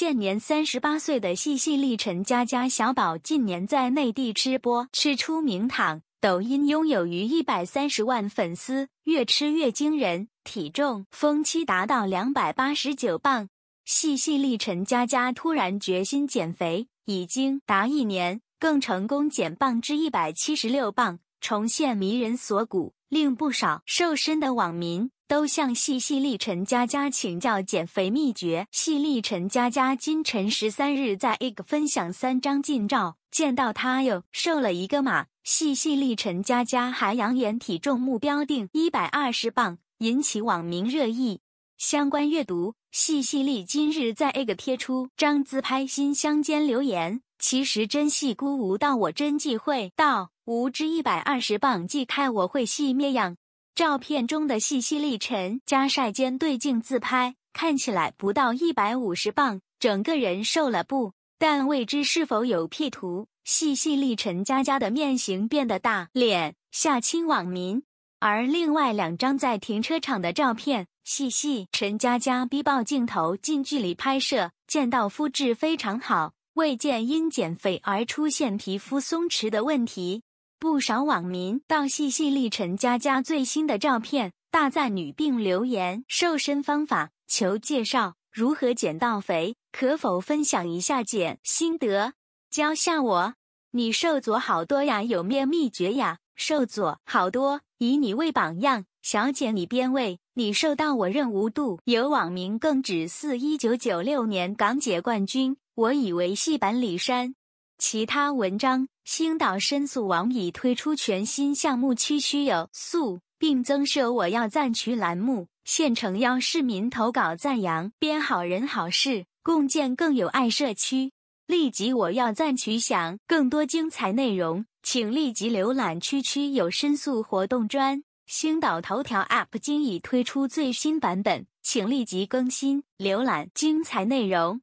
现年三十八岁的细细丽陈佳佳小宝，近年在内地吃播吃出名堂，抖音拥有逾一百三十万粉丝，越吃越惊人，体重峰期达到两百八十九磅。细细丽陈佳佳突然决心减肥，已经达一年，更成功减磅至一百七十六磅，重现迷人锁骨，令不少瘦身的网民。都向细细丽陈佳佳请教减肥秘诀。细丽陈佳佳今晨十三日在 IG 分享三张近照，见到她又瘦了一个码。细细丽陈佳佳还扬言体重目标定一百二十磅，引起网民热议。相关阅读：细细丽今日在 IG 贴出张自拍，心相间留言：“其实真细姑无到我真忌讳到吾之一百二十磅，即开我会细灭样。”照片中的细细力陈加晒肩对镜自拍，看起来不到一百五十磅，整个人瘦了不？但未知是否有 P 图。细细力陈佳佳的面型变得大脸，下亲网民。而另外两张在停车场的照片，细细陈佳佳逼爆镜头近距离拍摄，见到肤质非常好，未见因减肥而出现皮肤松弛的问题。不少网民到细细历陈佳佳最新的照片，大赞女并留言瘦身方法，求介绍如何减到肥，可否分享一下减心得，教下我。你瘦左好多呀，有咩秘诀呀？瘦左好多，以你为榜样，小姐你边位，你瘦到我认无度。有网民更指四一九九六年港姐冠军，我以为戏版李珊。其他文章，星岛申诉网已推出全新项目区区有诉，并增设“我要赞取栏目，现诚邀市民投稿赞扬，编好人好事，共建更有爱社区。立即“我要赞取享更多精彩内容，请立即浏览区区有申诉活动专。星岛头条 App 今已推出最新版本，请立即更新浏览精彩内容。